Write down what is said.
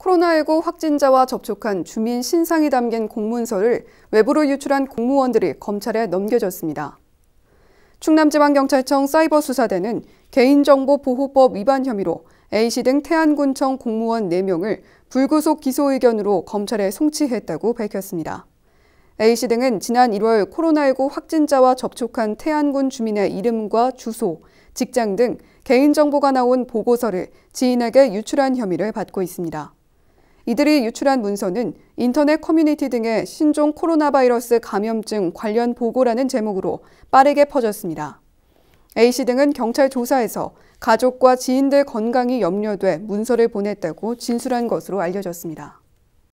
코로나19 확진자와 접촉한 주민 신상이 담긴 공문서를 외부로 유출한 공무원들이 검찰에 넘겨졌습니다. 충남지방경찰청 사이버수사대는 개인정보보호법 위반 혐의로 A씨 등 태안군청 공무원 4명을 불구속 기소 의견으로 검찰에 송치했다고 밝혔습니다. A씨 등은 지난 1월 코로나19 확진자와 접촉한 태안군 주민의 이름과 주소, 직장 등 개인정보가 나온 보고서를 지인에게 유출한 혐의를 받고 있습니다. 이들이 유출한 문서는 인터넷 커뮤니티 등의 신종 코로나 바이러스 감염증 관련 보고라는 제목으로 빠르게 퍼졌습니다. A씨 등은 경찰 조사에서 가족과 지인들 건강이 염려돼 문서를 보냈다고 진술한 것으로 알려졌습니다.